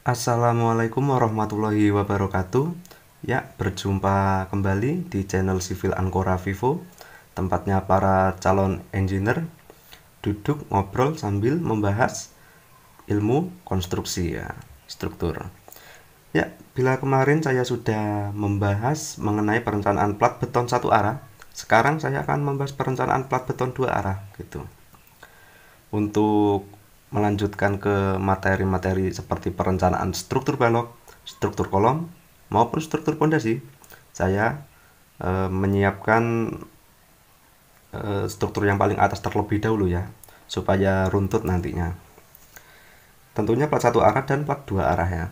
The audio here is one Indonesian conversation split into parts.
Assalamualaikum warahmatullahi wabarakatuh. Ya, berjumpa kembali di channel Civil Ankora Vivo, tempatnya para calon engineer duduk ngobrol sambil membahas ilmu konstruksi ya, struktur. Ya, bila kemarin saya sudah membahas mengenai perencanaan plat beton satu arah, sekarang saya akan membahas perencanaan plat beton dua arah gitu. Untuk melanjutkan ke materi-materi seperti perencanaan struktur balok, struktur kolom, maupun struktur pondasi. Saya e, menyiapkan e, struktur yang paling atas terlebih dahulu ya, supaya runtut nantinya. Tentunya plat satu arah dan plat dua arah ya.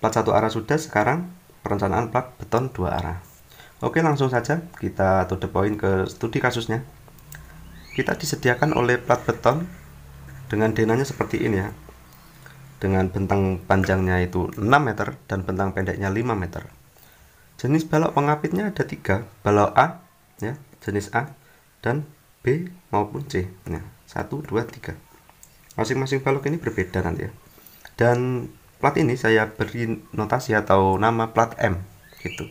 Plat satu arah sudah, sekarang perencanaan plat beton dua arah. Oke, langsung saja kita to the point ke studi kasusnya. Kita disediakan oleh plat beton dengan denanya seperti ini ya dengan bentang panjangnya itu 6 meter dan bentang pendeknya 5 meter. Jenis balok pengapitnya ada tiga, balok A, ya, jenis A, dan B maupun C. Nah, 1, 2, 3. Masing-masing balok ini berbeda nanti ya. Dan plat ini saya beri notasi atau nama plat M, gitu.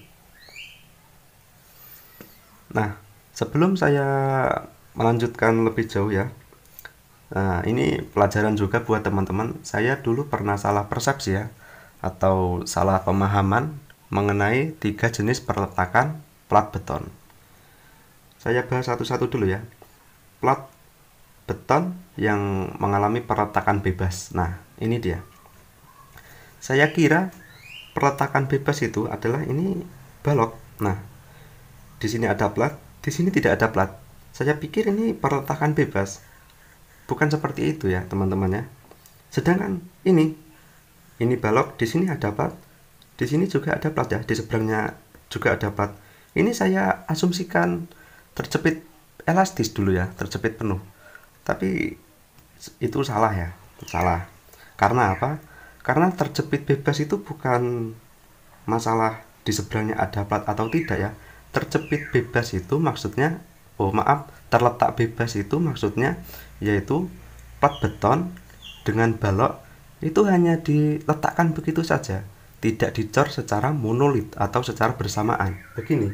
Nah, sebelum saya melanjutkan lebih jauh ya, Nah, ini pelajaran juga buat teman-teman. Saya dulu pernah salah persepsi ya, atau salah pemahaman mengenai tiga jenis perletakan plat beton. Saya bahas satu-satu dulu ya. Plat beton yang mengalami perletakan bebas. Nah, ini dia. Saya kira perletakan bebas itu adalah ini balok. Nah, di sini ada plat, di sini tidak ada plat. Saya pikir ini perletakan bebas bukan seperti itu ya teman-teman ya sedangkan ini ini balok di sini ada plat di sini juga ada plat ya di seberangnya juga ada plat ini saya asumsikan terjepit elastis dulu ya terjepit penuh tapi itu salah ya salah karena apa karena terjepit bebas itu bukan masalah di seberangnya ada plat atau tidak ya terjepit bebas itu maksudnya oh maaf terletak bebas itu maksudnya yaitu plat beton dengan balok itu hanya diletakkan begitu saja, tidak dicor secara monolit atau secara bersamaan. Begini.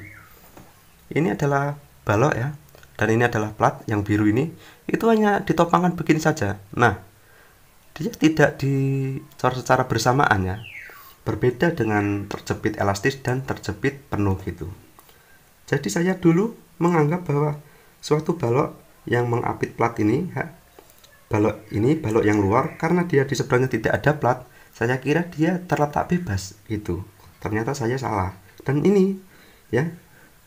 Ini adalah balok ya, dan ini adalah plat yang biru ini, itu hanya ditopangkan begini saja. Nah, dia tidak dicor secara bersamaan ya. Berbeda dengan terjepit elastis dan terjepit penuh gitu. Jadi saya dulu menganggap bahwa suatu balok yang mengapit plat ini ya, balok ini balok yang luar karena dia di sebelahnya tidak ada plat saya kira dia terletak bebas itu ternyata saya salah dan ini ya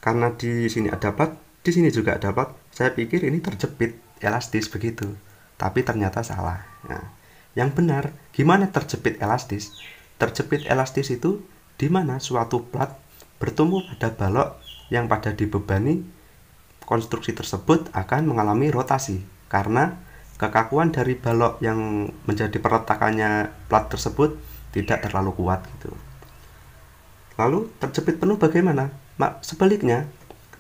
karena di sini ada plat di sini juga ada plat saya pikir ini terjepit elastis begitu tapi ternyata salah nah, yang benar gimana terjepit elastis terjepit elastis itu di mana suatu plat bertumbuh pada balok yang pada dibebani konstruksi tersebut akan mengalami rotasi karena kekakuan dari balok yang menjadi perletakannya plat tersebut tidak terlalu kuat gitu. Lalu terjepit penuh bagaimana? Mak, sebaliknya,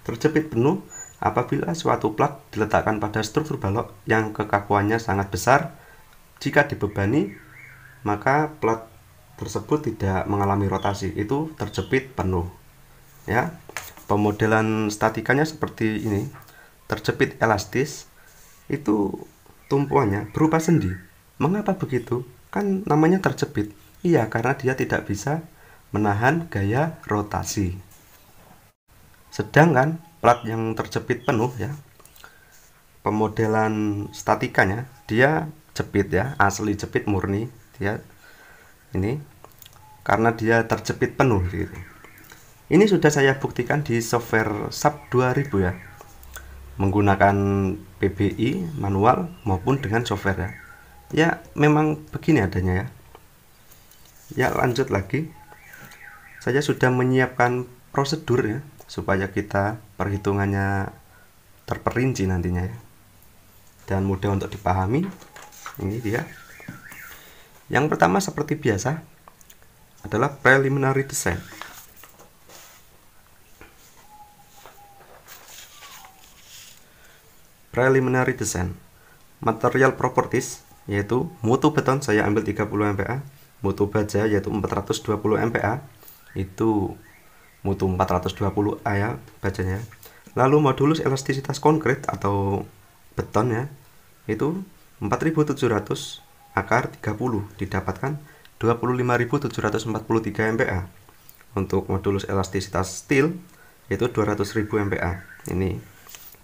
terjepit penuh apabila suatu plat diletakkan pada struktur balok yang kekakuannya sangat besar, jika dibebani, maka plat tersebut tidak mengalami rotasi, itu terjepit penuh. Ya, pemodelan statikanya seperti ini terjepit elastis itu tumpuannya berupa sendi mengapa begitu kan namanya terjepit iya karena dia tidak bisa menahan gaya rotasi sedangkan plat yang terjepit penuh ya pemodelan statikanya dia jepit ya asli jepit murni dia ini karena dia terjepit penuh gitu ini sudah saya buktikan di software SAP 2000 ya. Menggunakan PBI manual maupun dengan software ya. Ya, memang begini adanya ya. Ya, lanjut lagi. Saya sudah menyiapkan prosedur ya supaya kita perhitungannya terperinci nantinya ya. Dan mudah untuk dipahami. Ini dia. Yang pertama seperti biasa adalah preliminary design preliminary design material properties yaitu mutu beton saya ambil 30 MPa mutu baja yaitu 420 MPa itu mutu 420 A ya bajanya lalu modulus elastisitas konkret atau beton ya itu 4700 akar 30 didapatkan 25.743 MPa untuk modulus elastisitas steel yaitu 200.000 MPa ini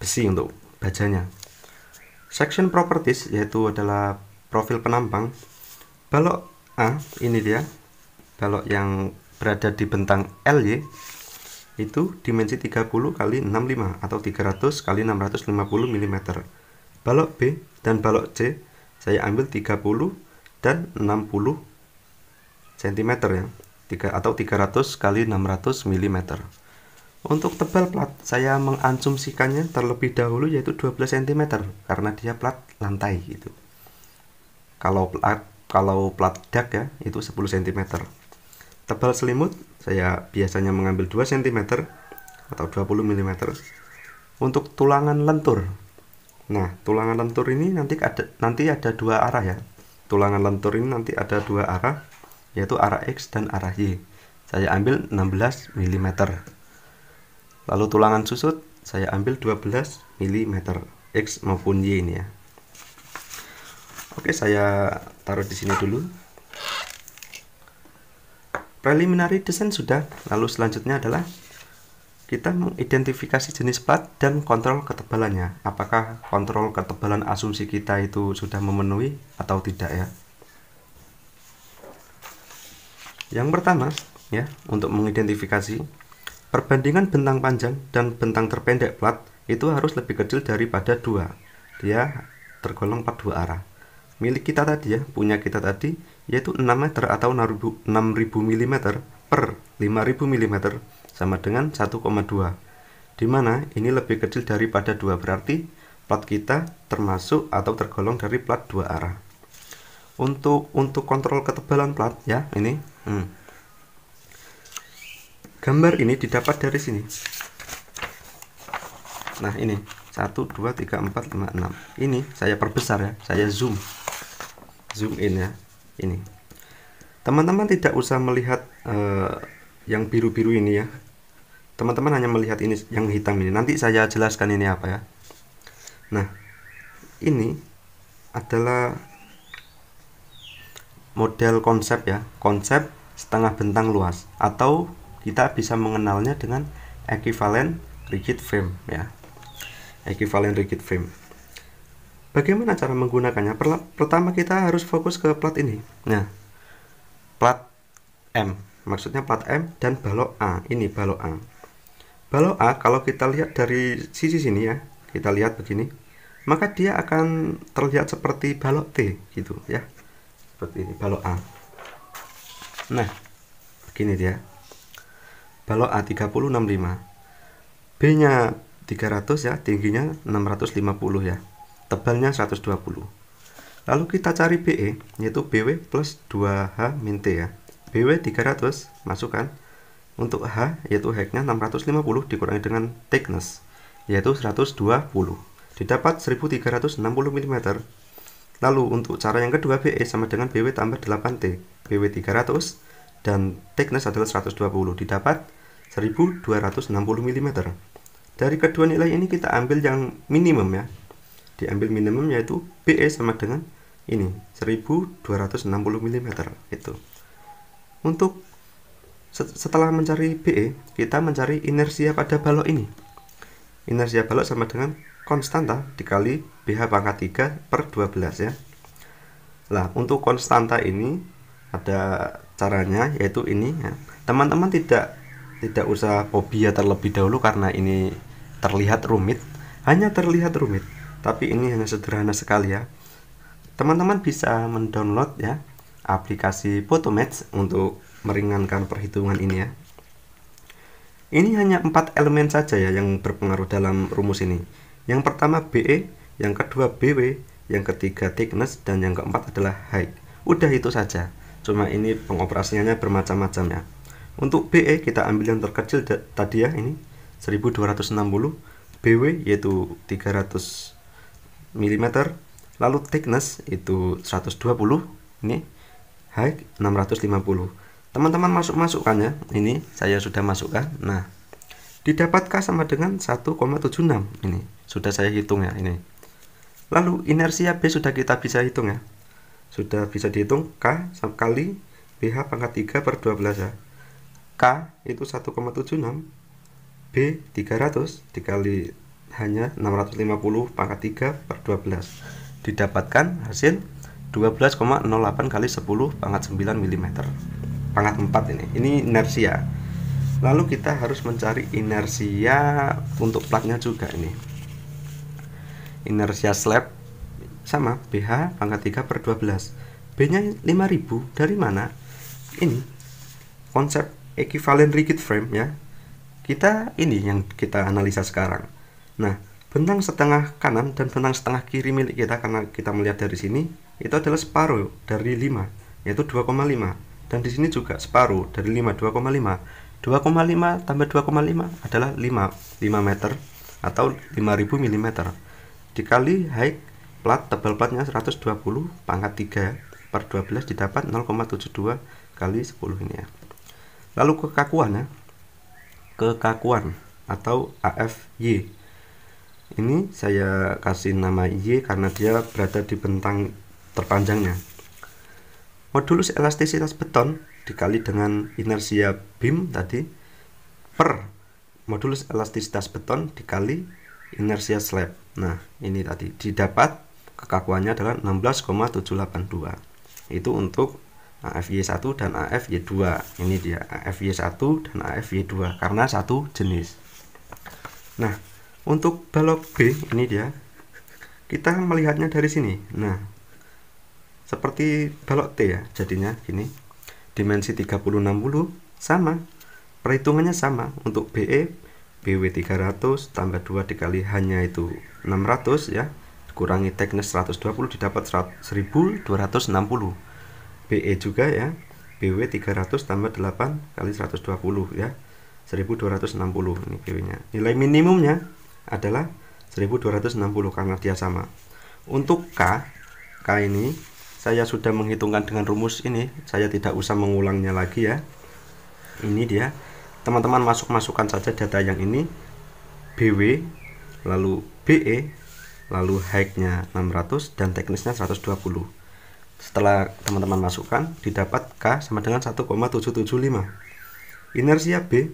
besi untuk bajanya. Section properties yaitu adalah profil penampang. Balok A ini dia. Balok yang berada di bentang LY itu dimensi 30 x 65 atau 300 x 650 mm. Balok B dan balok C saya ambil 30 dan 60 cm ya. 3 atau 300 x 600 mm. Untuk tebal plat, saya mengasumsikannya terlebih dahulu yaitu 12 cm karena dia plat lantai gitu. Kalau plat kalau plat dak ya itu 10 cm. Tebal selimut saya biasanya mengambil 2 cm atau 20 mm. Untuk tulangan lentur. Nah, tulangan lentur ini nanti ada nanti ada dua arah ya. Tulangan lentur ini nanti ada dua arah yaitu arah X dan arah Y. Saya ambil 16 mm Lalu tulangan susut saya ambil 12 mm X maupun Y ini ya. Oke, saya taruh di sini dulu. Preliminary design sudah, lalu selanjutnya adalah kita mengidentifikasi jenis plat dan kontrol ketebalannya. Apakah kontrol ketebalan asumsi kita itu sudah memenuhi atau tidak ya. Yang pertama, ya, untuk mengidentifikasi Perbandingan bentang panjang dan bentang terpendek plat itu harus lebih kecil daripada dua. Dia tergolong plat dua arah. Milik kita tadi ya, punya kita tadi, yaitu 6 meter atau 6000 mm per 5000 mm sama dengan 1,2. Dimana ini lebih kecil daripada dua berarti plat kita termasuk atau tergolong dari plat dua arah. Untuk untuk kontrol ketebalan plat ya, ini. Hmm gambar ini didapat dari sini nah ini 1 2 3 4 5 6 ini saya perbesar ya saya zoom zoom in ya ini teman-teman tidak usah melihat uh, yang biru-biru ini ya teman-teman hanya melihat ini yang hitam ini nanti saya jelaskan ini apa ya nah ini adalah model konsep ya konsep setengah bentang luas atau kita bisa mengenalnya dengan equivalent rigid frame ya equivalent rigid frame bagaimana cara menggunakannya pertama kita harus fokus ke plat ini nah plat M maksudnya plat M dan balok A ini balok A balok A kalau kita lihat dari sisi sini ya kita lihat begini maka dia akan terlihat seperti balok T gitu ya seperti ini balok A nah begini dia balok A3065 B nya 300 ya tingginya 650 ya tebalnya 120 lalu kita cari BE yaitu BW plus 2H min T ya BW 300 masukkan untuk H yaitu hacknya e 650 dikurangi dengan thickness yaitu 120 didapat 1360 mm lalu untuk cara yang kedua BE sama dengan BW tambah 8T BW 300 dan thickness adalah 120 didapat 1260 mm. Dari kedua nilai ini kita ambil yang minimum ya. Diambil minimum yaitu BE sama dengan ini 1260 mm itu. Untuk setelah mencari BE, kita mencari inersia pada balok ini. Inersia balok sama dengan konstanta dikali BH pangkat 3 per 12 ya. Nah, untuk konstanta ini ada caranya yaitu ini ya. Teman-teman tidak tidak usah fobia terlebih dahulu karena ini terlihat rumit hanya terlihat rumit tapi ini hanya sederhana sekali ya teman-teman bisa mendownload ya aplikasi Photomatch untuk meringankan perhitungan ini ya ini hanya empat elemen saja ya yang berpengaruh dalam rumus ini yang pertama BE yang kedua BW yang ketiga thickness dan yang keempat adalah height udah itu saja cuma ini pengoperasiannya bermacam-macam ya untuk BE kita ambil yang terkecil tadi ya ini 1260 BW yaitu 300 mm lalu thickness itu 120 ini height 650 teman-teman masuk-masukkan ya ini saya sudah masukkan nah didapat K sama dengan 1,76 ini sudah saya hitung ya ini lalu inersia B sudah kita bisa hitung ya sudah bisa dihitung K kali BH pangkat 3 per 12 ya K itu 1,76 B 300 dikali hanya 650 pangkat 3 per 12 didapatkan hasil 12,08 kali 10 pangkat 9 mm pangkat 4 ini ini inersia lalu kita harus mencari inersia untuk platnya juga ini inersia slab sama BH pangkat 3 per 12 B nya 5000 dari mana ini konsep equivalent rigid frame ya kita ini yang kita analisa sekarang nah bentang setengah kanan dan bentang setengah kiri milik kita karena kita melihat dari sini itu adalah separuh dari 5 yaitu 2,5 dan di sini juga separuh dari 5 2,5 2,5 tambah 2,5 adalah 5 5 meter atau 5000 mm dikali height plat tebal platnya 120 pangkat 3 per 12 didapat 0,72 kali 10 ini ya Lalu kekakuan ya. Kekakuan atau AFY. Ini saya kasih nama Y karena dia berada di bentang terpanjangnya. Modulus elastisitas beton dikali dengan inersia beam tadi per modulus elastisitas beton dikali inersia slab. Nah, ini tadi didapat kekakuannya adalah 16,782. Itu untuk AFY1 dan AFY2 ini dia AFY1 dan AFY2 karena satu jenis nah untuk balok B ini dia kita melihatnya dari sini nah seperti balok T ya jadinya gini dimensi 3060 sama perhitungannya sama untuk BE BW 300 tambah 2 dikali hanya itu 600 ya kurangi teknis 120 didapat 1260 BE juga ya BW 300 tambah 8 kali 120 ya 1260 ini BW nya nilai minimumnya adalah 1260 karena dia sama untuk K K ini saya sudah menghitungkan dengan rumus ini saya tidak usah mengulangnya lagi ya ini dia teman-teman masuk-masukkan saja data yang ini BW lalu BE lalu high-nya 600 dan teknisnya 120 setelah teman-teman masukkan, didapat K sama dengan 1,775. Inersia B,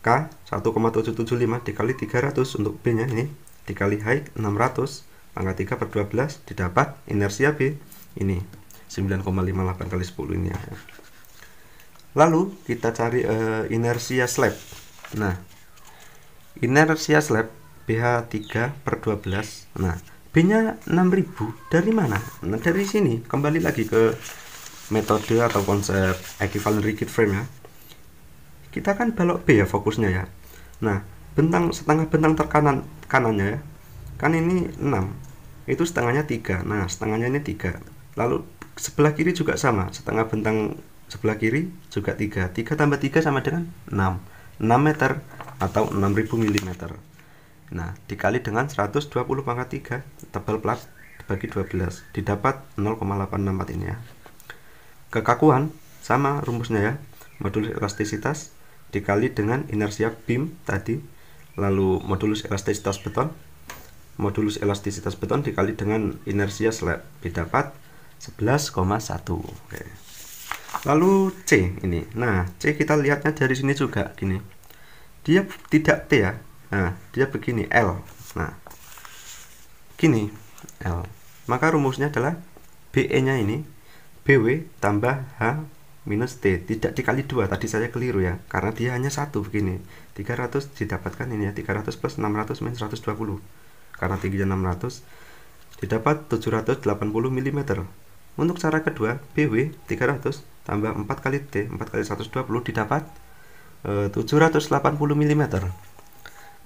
K 1,775 dikali 300 untuk B-nya ini, dikali height 600, angka 3 per 12, didapat inersia B ini 9,58 kali 10 ini ya. Lalu kita cari uh, inersia slab. Nah, inersia slab BH3 per 12. Nah, B-nya 6000 dari mana? Nah, dari sini kembali lagi ke metode atau konsep equivalent rigid frame ya. Kita kan balok B ya fokusnya ya. Nah, bentang setengah bentang terkanan kanannya ya. Kan ini 6. Itu setengahnya 3. Nah, setengahnya ini 3. Lalu sebelah kiri juga sama, setengah bentang sebelah kiri juga 3. 3 tambah 3 sama dengan 6. 6 meter atau 6000 mm. Nah, dikali dengan 120 pangkat 3, tebal plat dibagi 12, didapat 0,864 ini ya. Kekakuan, sama rumusnya ya, modulus elastisitas dikali dengan inersia beam tadi, lalu modulus elastisitas beton, modulus elastisitas beton dikali dengan inersia slab, didapat 11,1. Oke. Lalu C ini. Nah, C kita lihatnya dari sini juga gini. Dia tidak T ya, Nah, dia begini L. Nah, gini L. Maka rumusnya adalah BE-nya ini BW tambah H minus T tidak dikali dua tadi saya keliru ya karena dia hanya satu begini 300 didapatkan ini ya 300 plus 600 minus 120 karena tingginya 600 didapat 780 mm untuk cara kedua BW 300 tambah 4 kali T 4 kali 120 didapat eh, 780 mm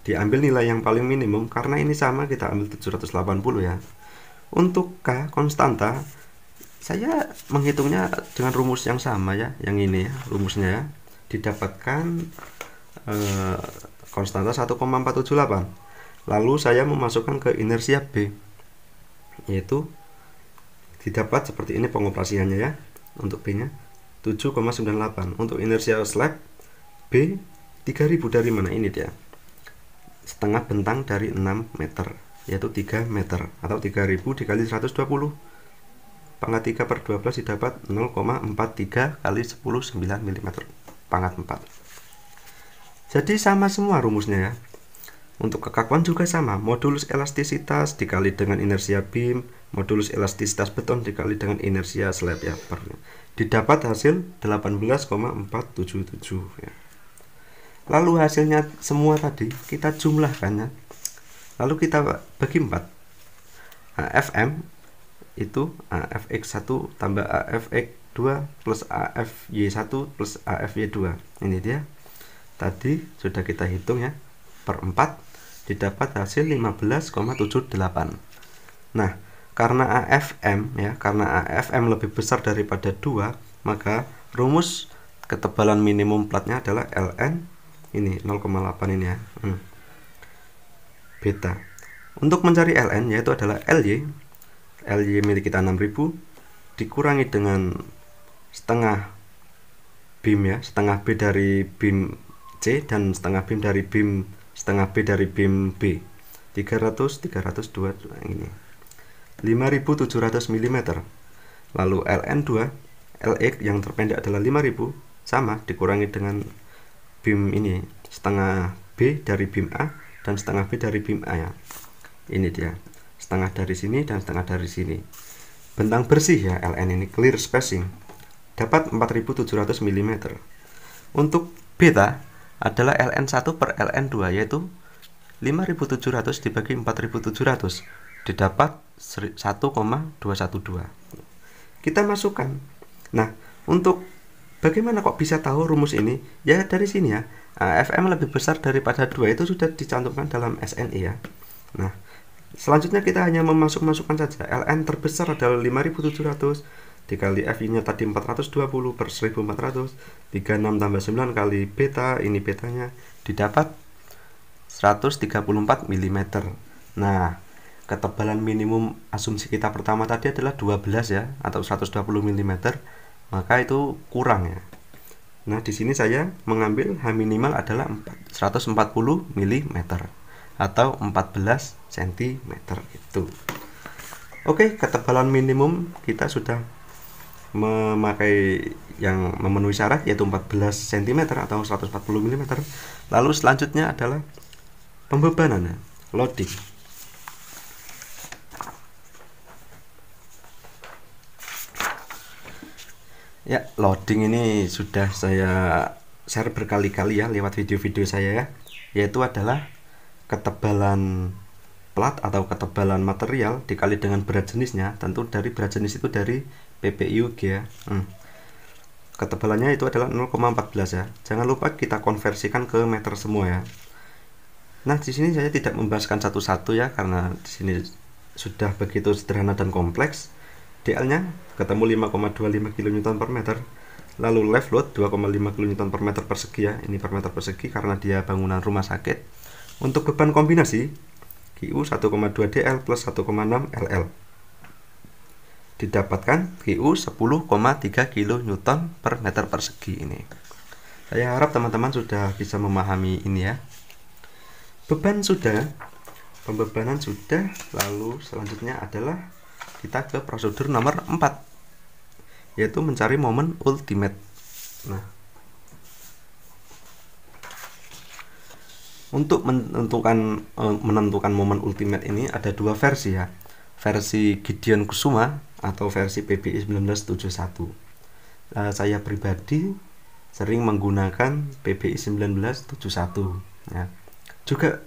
diambil nilai yang paling minimum karena ini sama kita ambil 780 ya untuk K konstanta saya menghitungnya dengan rumus yang sama ya yang ini ya rumusnya ya didapatkan eh, konstanta 1,478 lalu saya memasukkan ke inersia B yaitu didapat seperti ini pengoperasiannya ya untuk B nya 7,98 untuk inersia slab B 3000 dari mana ini dia setengah bentang dari 6 meter yaitu 3 meter atau 3000 dikali 120 pangkat 3 per 12 didapat 0,43 kali 10 9 mm pangkat 4 jadi sama semua rumusnya ya untuk kekakuan juga sama modulus elastisitas dikali dengan inersia beam modulus elastisitas beton dikali dengan inersia slab ya per didapat hasil 18,477 ya lalu hasilnya semua tadi kita jumlahkan ya lalu kita bagi 4 AFM nah, itu AFX1 nah, tambah AFX2 plus AFY1 plus AFY2 ini dia tadi sudah kita hitung ya per 4 didapat hasil 15,78 nah karena AFM ya karena AFM lebih besar daripada 2 maka rumus ketebalan minimum platnya adalah LN ini 0,8 ini ya hmm. beta untuk mencari ln yaitu adalah ly ly milik kita 6000 dikurangi dengan setengah beam ya setengah b dari beam c dan setengah beam dari beam setengah b dari beam b 300 302 ini 5700 mm lalu ln2 lx yang terpendek adalah 5000 sama dikurangi dengan Bim ini setengah B dari Bim A dan setengah B dari Bim A ya ini dia setengah dari sini dan setengah dari sini bentang bersih ya LN ini clear spacing dapat 4700 mm untuk beta adalah LN1 per LN2 yaitu 5700 dibagi 4700 didapat 1,212 kita masukkan nah untuk Bagaimana kok bisa tahu rumus ini? Ya dari sini ya. Ah, FM lebih besar daripada 2 itu sudah dicantumkan dalam SNI ya. Nah, selanjutnya kita hanya memasuk-masukkan saja. LN terbesar adalah 5700 dikali FI-nya tadi 420 per 1400 36 tambah 9 kali beta ini betanya didapat 134 mm nah ketebalan minimum asumsi kita pertama tadi adalah 12 ya atau 120 mm maka itu kurang ya nah di sini saya mengambil H minimal adalah 4, 140 mm atau 14 cm itu Oke ketebalan minimum kita sudah memakai yang memenuhi syarat yaitu 14 cm atau 140 mm lalu selanjutnya adalah pembebanan loading Ya, loading ini sudah saya share berkali-kali ya lewat video-video saya ya. Yaitu adalah ketebalan plat atau ketebalan material dikali dengan berat jenisnya. Tentu dari berat jenis itu dari PPUG ya. Hmm. Ketebalannya itu adalah 0,14 ya. Jangan lupa kita konversikan ke meter semua ya. Nah, di sini saya tidak membahaskan satu-satu ya karena di sini sudah begitu sederhana dan kompleks DL-nya ketemu 5,25 kN per meter lalu left load 2,5 kN per meter persegi ya ini per meter persegi karena dia bangunan rumah sakit untuk beban kombinasi QU 1,2 DL plus 1,6 LL didapatkan QU 10,3 kN per meter persegi ini saya harap teman-teman sudah bisa memahami ini ya beban sudah pembebanan sudah lalu selanjutnya adalah kita ke prosedur nomor 4 yaitu mencari momen ultimate nah untuk menentukan e, menentukan momen ultimate ini ada dua versi ya versi Gideon Kusuma atau versi PBI 1971 nah, saya pribadi sering menggunakan PBI 1971 ya juga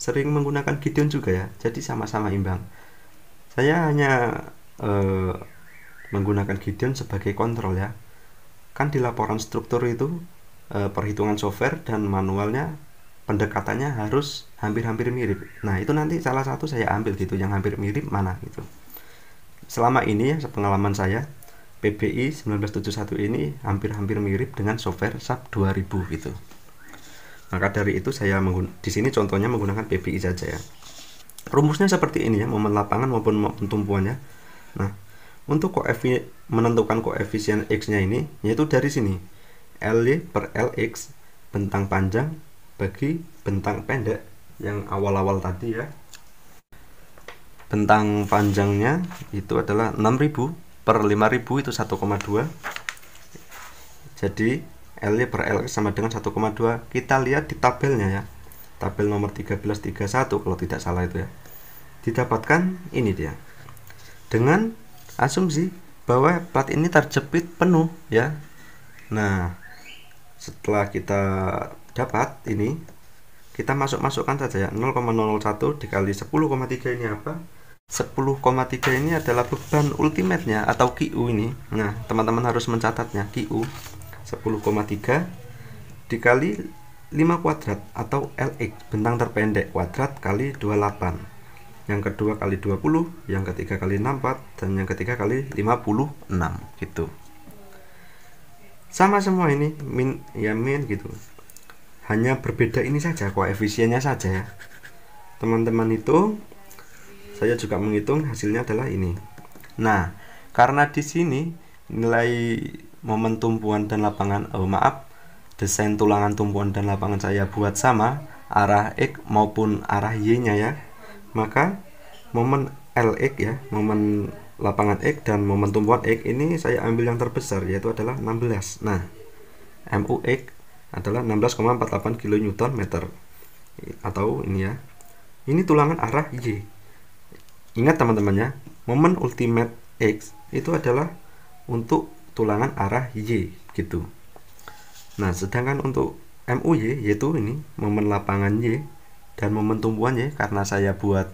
sering menggunakan Gideon juga ya jadi sama-sama imbang saya hanya eh, menggunakan Gideon sebagai kontrol ya kan di laporan struktur itu eh, perhitungan software dan manualnya pendekatannya harus hampir-hampir mirip nah itu nanti salah satu saya ambil gitu yang hampir mirip mana gitu selama ini ya pengalaman saya PBI 1971 ini hampir-hampir mirip dengan software SAP 2000 gitu maka dari itu saya di sini contohnya menggunakan PBI saja ya Rumusnya seperti ini ya, momen lapangan maupun momen tumpuannya. Nah, untuk koefi menentukan koefisien x-nya ini, yaitu dari sini. Ly per Lx bentang panjang bagi bentang pendek yang awal-awal tadi ya. Bentang panjangnya itu adalah 6000 per 5000 itu 1,2. Jadi Ly per Lx sama dengan 1,2. Kita lihat di tabelnya ya tabel nomor 1331 kalau tidak salah itu ya didapatkan ini dia dengan asumsi bahwa plat ini terjepit penuh ya nah setelah kita dapat ini kita masuk-masukkan saja ya 0,001 dikali 10,3 ini apa 10,3 ini adalah beban ultimate-nya atau QU ini. Nah, teman-teman harus mencatatnya QU 10,3 dikali 5 kuadrat atau LX bentang terpendek kuadrat kali 28 yang kedua kali 20 yang ketiga kali 64 dan yang ketiga kali 56 gitu sama semua ini min ya min gitu hanya berbeda ini saja koefisiennya saja ya teman-teman itu saya juga menghitung hasilnya adalah ini nah karena di sini nilai momen tumpuan dan lapangan oh maaf desain tulangan tumpuan dan lapangan saya buat sama arah X maupun arah Y-nya ya maka momen LX ya momen lapangan X dan momen tumpuan X ini saya ambil yang terbesar yaitu adalah 16 nah MUX adalah 16,48 kN meter atau ini ya ini tulangan arah Y ingat teman-teman ya momen ultimate X itu adalah untuk tulangan arah Y gitu Nah, sedangkan untuk MUY yaitu ini momen lapangan Y dan momen tumpuan Y karena saya buat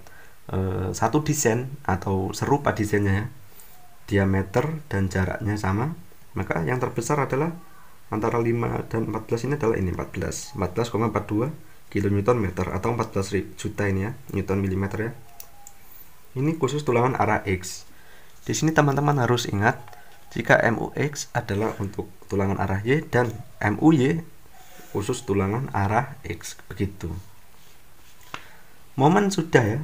e, satu desain atau serupa desainnya ya. Diameter dan jaraknya sama, maka yang terbesar adalah antara 5 dan 14 ini adalah ini 14 14,42 kilonewton meter atau 14 juta ini ya newton milimeter ya ini khusus tulangan arah x di sini teman-teman harus ingat jika MUX adalah untuk tulangan arah Y dan MUY khusus tulangan arah X begitu momen sudah ya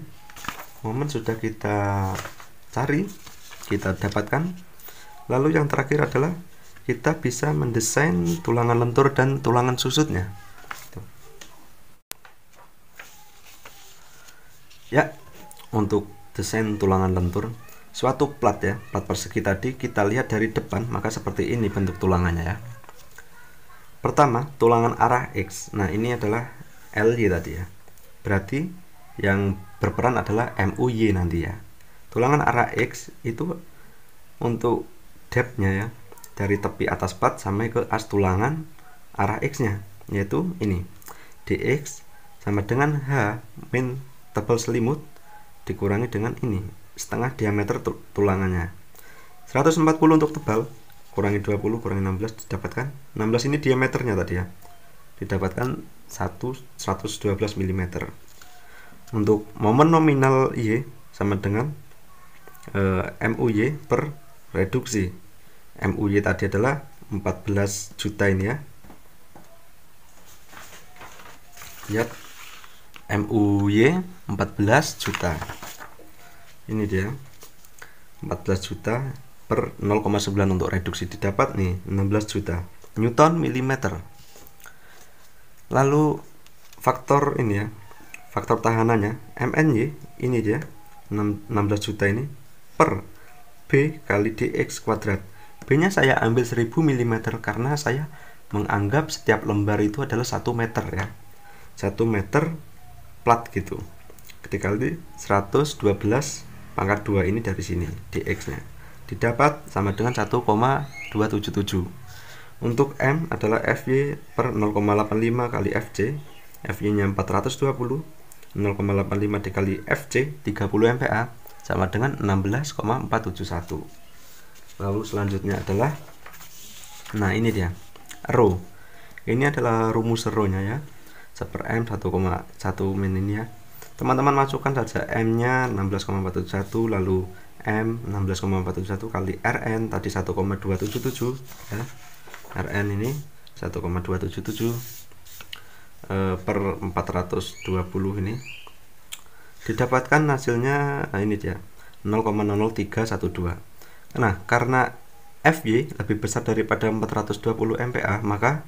momen sudah kita cari kita dapatkan lalu yang terakhir adalah kita bisa mendesain tulangan lentur dan tulangan susutnya ya untuk desain tulangan lentur suatu plat ya plat persegi tadi kita lihat dari depan maka seperti ini bentuk tulangannya ya pertama tulangan arah X nah ini adalah LY tadi ya berarti yang berperan adalah MUY nanti ya tulangan arah X itu untuk depthnya ya dari tepi atas plat sampai ke as tulangan arah X nya yaitu ini dx sama dengan h min tebal selimut dikurangi dengan ini setengah diameter tulangannya 140 untuk tebal kurangi 20 kurangi 16 didapatkan 16 ini diameternya tadi ya didapatkan 1 112 mm untuk momen nominal Y sama dengan e, eh, MUY per reduksi MUY tadi adalah 14 juta ini ya lihat MUY 14 juta ini dia 14 juta per 0,9 untuk reduksi didapat nih 16 juta Newton milimeter lalu faktor ini ya faktor tahanannya MNY ini dia 16 juta ini per B kali DX kuadrat B nya saya ambil 1000 mm karena saya menganggap setiap lembar itu adalah 1 meter ya 1 meter plat gitu ketika kali 112 pangkat 2 ini dari sini dx nya didapat sama dengan 1,277 untuk m adalah fy per 0,85 kali fc fy nya 420 0,85 dikali fc 30 mpa sama dengan 16,471 lalu selanjutnya adalah nah ini dia rho ini adalah rumus rho nya ya 1 per m 1,1 min ini ya teman-teman masukkan saja M nya 16,471 lalu M 16,471 kali RN tadi 1,277 ya RN ini 1,277 e, eh, per 420 ini didapatkan hasilnya nah ini dia 0,00312 nah karena FY lebih besar daripada 420 MPa maka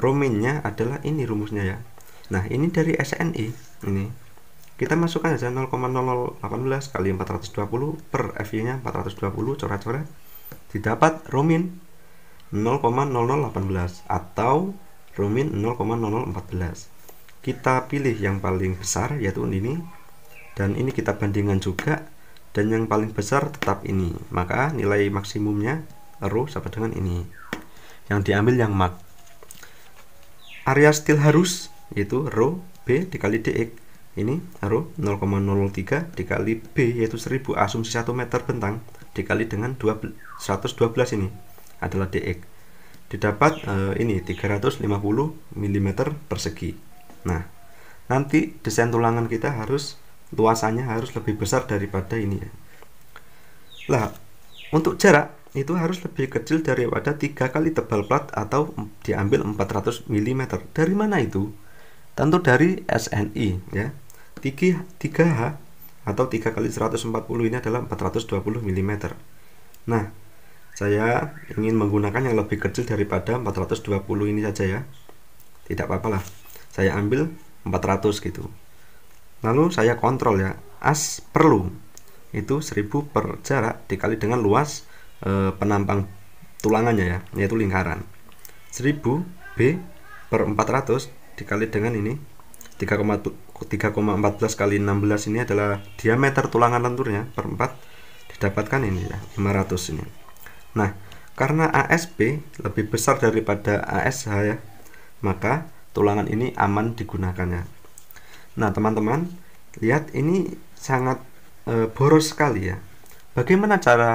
rumusnya adalah ini rumusnya ya nah ini dari SNI ini kita masukkan saja 0,018 kali 420 per FY nya 420 coret-coret didapat Romin 0,0018 atau Romin 0,0014 kita pilih yang paling besar yaitu ini dan ini kita bandingkan juga dan yang paling besar tetap ini maka nilai maksimumnya ru sama dengan ini yang diambil yang mak area still harus yaitu rho B dikali DX ini aru 0,03 dikali B yaitu 1000 asumsi 1 meter bentang dikali dengan 12, 112 ini adalah DX didapat e, ini 350 mm persegi nah nanti desain tulangan kita harus luasannya harus lebih besar daripada ini ya lah untuk jarak itu harus lebih kecil daripada 3 kali tebal plat atau diambil 400 mm dari mana itu tentu dari SNI ya 3H atau 3 kali 140 ini adalah 420 mm nah saya ingin menggunakan yang lebih kecil daripada 420 ini saja ya tidak apa apa lah. saya ambil 400 gitu lalu saya kontrol ya as perlu itu 1000 per jarak dikali dengan luas e, penampang tulangannya ya yaitu lingkaran 1000 B per 400 dikali dengan ini 3,14 kali 16 ini adalah diameter tulangan lenturnya per 4 didapatkan ini ya 500 ini nah karena ASB lebih besar daripada ASH ya maka tulangan ini aman digunakannya nah teman-teman lihat ini sangat e, boros sekali ya bagaimana cara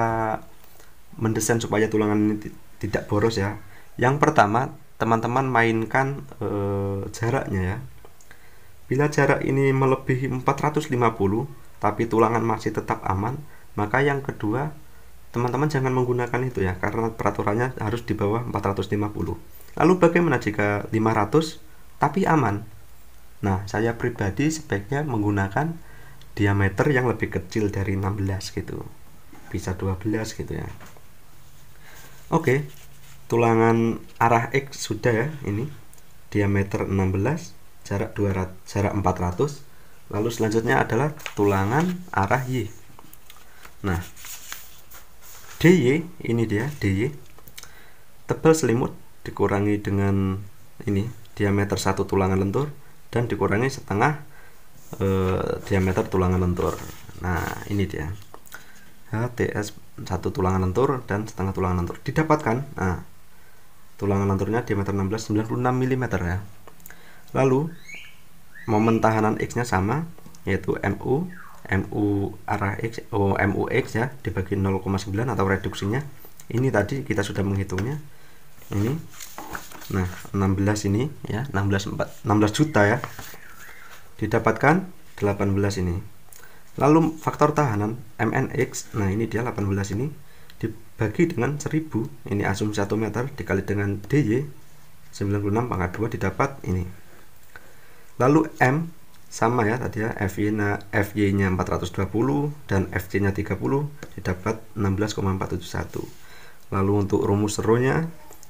mendesain supaya tulangan ini tidak boros ya yang pertama teman-teman mainkan e, jaraknya ya Bila jarak ini melebihi 450 tapi tulangan masih tetap aman, maka yang kedua teman-teman jangan menggunakan itu ya karena peraturannya harus di bawah 450. Lalu bagaimana jika 500 tapi aman? Nah, saya pribadi sebaiknya menggunakan diameter yang lebih kecil dari 16 gitu. Bisa 12 gitu ya. Oke. Tulangan arah X sudah ya ini. Diameter 16 jarak 200 jarak 400 lalu selanjutnya adalah tulangan arah y nah dy ini dia dy tebal selimut dikurangi dengan ini diameter satu tulangan lentur dan dikurangi setengah e, diameter tulangan lentur nah ini dia HTS satu tulangan lentur dan setengah tulangan lentur didapatkan nah tulangan lenturnya diameter 16 96 mm ya Lalu momen tahanan X-nya sama yaitu MU MU arah X oh, x ya dibagi 0,9 atau reduksinya ini tadi kita sudah menghitungnya ini nah 16 ini ya 16 4, 16 juta ya didapatkan 18 ini lalu faktor tahanan MNX nah ini dia 18 ini dibagi dengan 1000 ini asumsi 1 meter dikali dengan DY 96 pangkat 2 didapat ini lalu M sama ya tadi ya FY nya FY nya 420 dan FC nya 30 didapat 16,471 lalu untuk rumus serunya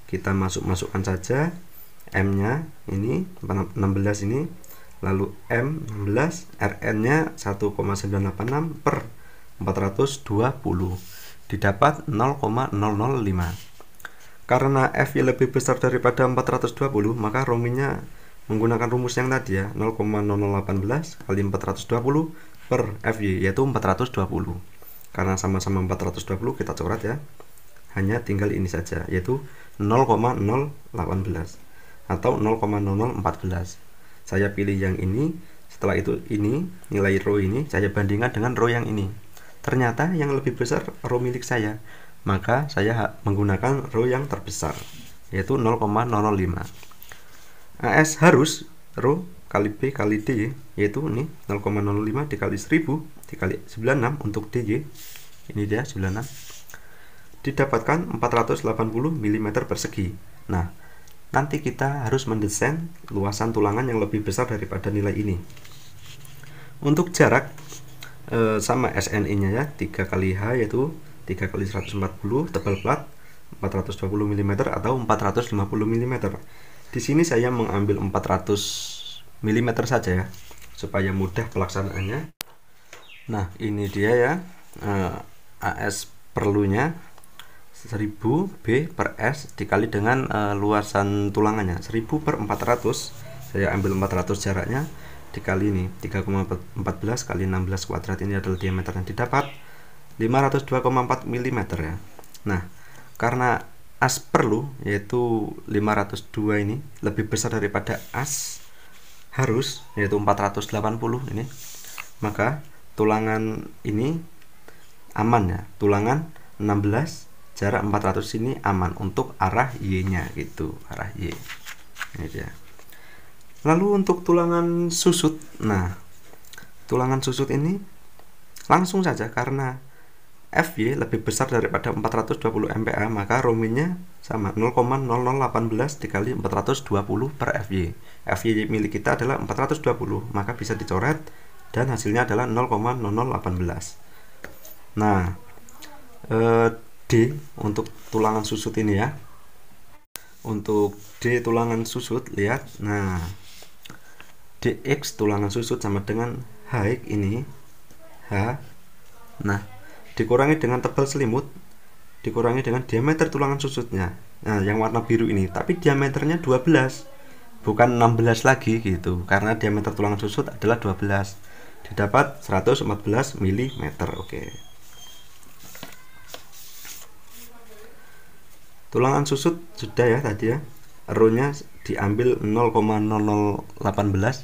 kita masuk-masukkan saja M nya ini 16 ini lalu M 16 RN nya 1,986 per 420 didapat 0,005 karena FY lebih besar daripada 420 maka rominya menggunakan rumus yang tadi ya 0,0018 kali 420 per FY yaitu 420 karena sama-sama 420 kita coret ya hanya tinggal ini saja yaitu 0,018 atau 0,0014 saya pilih yang ini setelah itu ini nilai row ini saya bandingkan dengan row yang ini ternyata yang lebih besar row milik saya maka saya menggunakan row yang terbesar yaitu 0,005 AS harus Rho kali B kali D yaitu ini 0,05 dikali 1000 dikali 96 untuk DY ini dia 96 didapatkan 480 mm persegi nah nanti kita harus mendesain luasan tulangan yang lebih besar daripada nilai ini untuk jarak e, sama SNI nya ya 3 kali H yaitu 3 kali 140 tebal plat 420 mm atau 450 mm di sini saya mengambil 400 mm saja ya, supaya mudah pelaksanaannya. Nah, ini dia ya, eh, AS perlunya 1000 B per S dikali dengan eh, luasan tulangannya 1000 per 400 saya ambil 400 jaraknya dikali ini 3,14 kali 16 kuadrat ini adalah diameter yang didapat 502,4 mm ya nah karena as perlu yaitu 502 ini lebih besar daripada as harus yaitu 480 ini maka tulangan ini aman ya tulangan 16 jarak 400 ini aman untuk arah y nya gitu arah y ini dia lalu untuk tulangan susut nah tulangan susut ini langsung saja karena FY lebih besar daripada 420 MPa maka rominya sama 0,0018 dikali 420 per FY FY milik kita adalah 420 maka bisa dicoret dan hasilnya adalah 0,0018 nah eh, D untuk tulangan susut ini ya untuk D tulangan susut lihat nah DX tulangan susut sama dengan H ini H nah dikurangi dengan tebal selimut dikurangi dengan diameter tulangan susutnya nah yang warna biru ini tapi diameternya 12 bukan 16 lagi gitu karena diameter tulangan susut adalah 12 didapat 114 mm oke tulangan susut sudah ya tadi ya erunya diambil 0,0018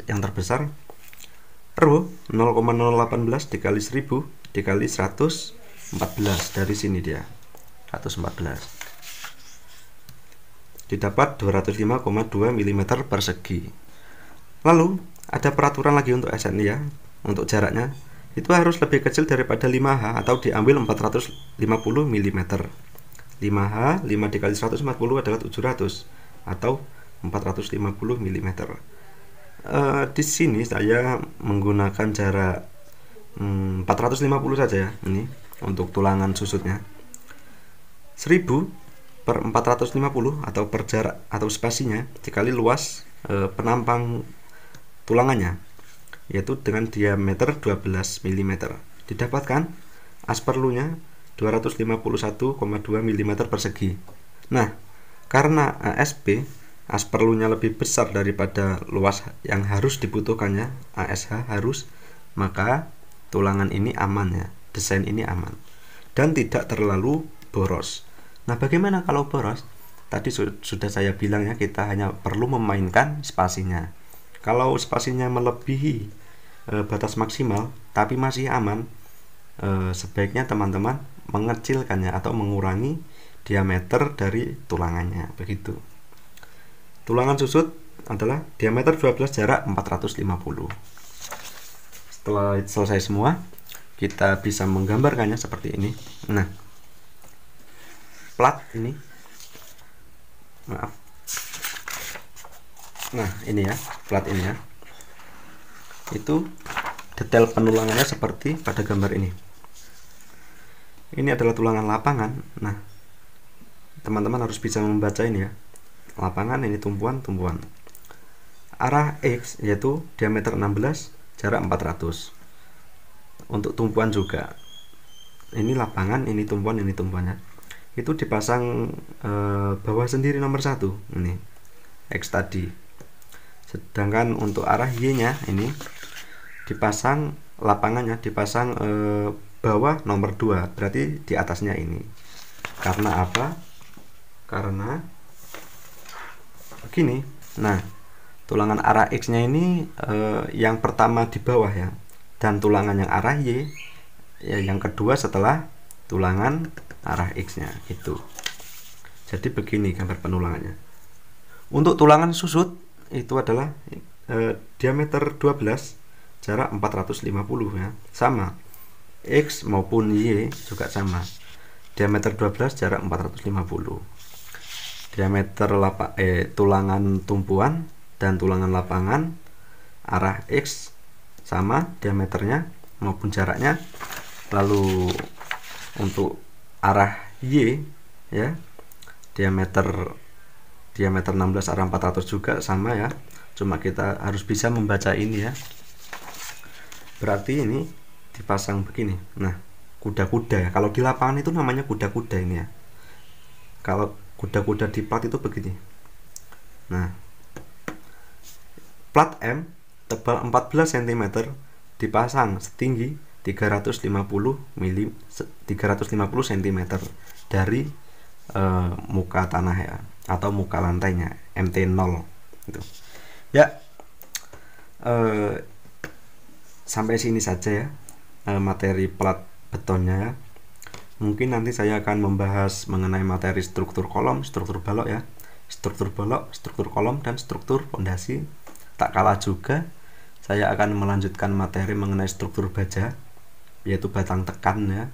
yang terbesar ru 0,0018 dikali 1000 dikali 100 14 dari sini dia 114 didapat 205,2 mm persegi lalu ada peraturan lagi untuk SN ya untuk jaraknya itu harus lebih kecil daripada 5H atau diambil 450 mm 5H 5 dikali 140 adalah 700 atau 450 mm uh, di sini saya menggunakan jarak hmm, 450 saja ya ini untuk tulangan susutnya 1000 per 450 atau per jarak atau spasinya dikali luas e, penampang tulangannya yaitu dengan diameter 12 mm didapatkan asperlunya 251,2 mm persegi nah karena ASB as perlunya lebih besar daripada luas yang harus dibutuhkannya ASH harus maka tulangan ini aman ya desain ini aman dan tidak terlalu boros. Nah, bagaimana kalau boros? Tadi su sudah saya bilang ya, kita hanya perlu memainkan spasinya. Kalau spasinya melebihi e, batas maksimal tapi masih aman, e, sebaiknya teman-teman mengecilkannya atau mengurangi diameter dari tulangannya. Begitu. Tulangan susut adalah diameter 12 jarak 450. Setelah selesai semua, kita bisa menggambarkannya seperti ini nah plat ini maaf nah ini ya plat ini ya itu detail penulangannya seperti pada gambar ini ini adalah tulangan lapangan nah teman-teman harus bisa membaca ini ya lapangan ini tumpuan-tumpuan arah X yaitu diameter 16 jarak 400 untuk tumpuan juga ini lapangan ini tumpuan ini tumpuannya itu dipasang e, bawah sendiri nomor satu ini X tadi sedangkan untuk arah Y nya ini dipasang lapangannya dipasang e, bawah nomor dua, berarti di atasnya ini karena apa karena begini nah tulangan arah X nya ini e, yang pertama di bawah ya dan tulangan yang arah Y ya yang kedua setelah tulangan arah X nya itu jadi begini gambar penulangannya untuk tulangan susut itu adalah e, diameter 12 jarak 450 ya sama X maupun Y juga sama diameter 12 jarak 450 diameter lapa, eh, tulangan tumpuan dan tulangan lapangan arah X sama diameternya maupun jaraknya lalu untuk arah Y ya diameter diameter 16 arah 400 juga sama ya cuma kita harus bisa membaca ini ya berarti ini dipasang begini nah kuda-kuda ya kalau di lapangan itu namanya kuda-kuda ini ya kalau kuda-kuda di plat itu begini nah plat M tebal 14 cm dipasang setinggi 350 mili 350 cm dari e, muka tanah ya atau muka lantainya MT0 itu. Ya. E, sampai sini saja ya e, materi plat betonnya ya. Mungkin nanti saya akan membahas mengenai materi struktur kolom, struktur balok ya. Struktur balok, struktur kolom dan struktur pondasi tak kalah juga saya akan melanjutkan materi mengenai struktur baja yaitu batang tekan ya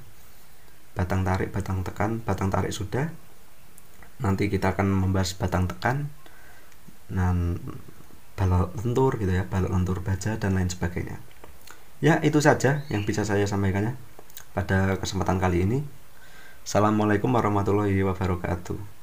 batang tarik batang tekan batang tarik sudah nanti kita akan membahas batang tekan dan balok lentur gitu ya balok lentur baja dan lain sebagainya ya itu saja yang bisa saya sampaikan ya pada kesempatan kali ini Assalamualaikum warahmatullahi wabarakatuh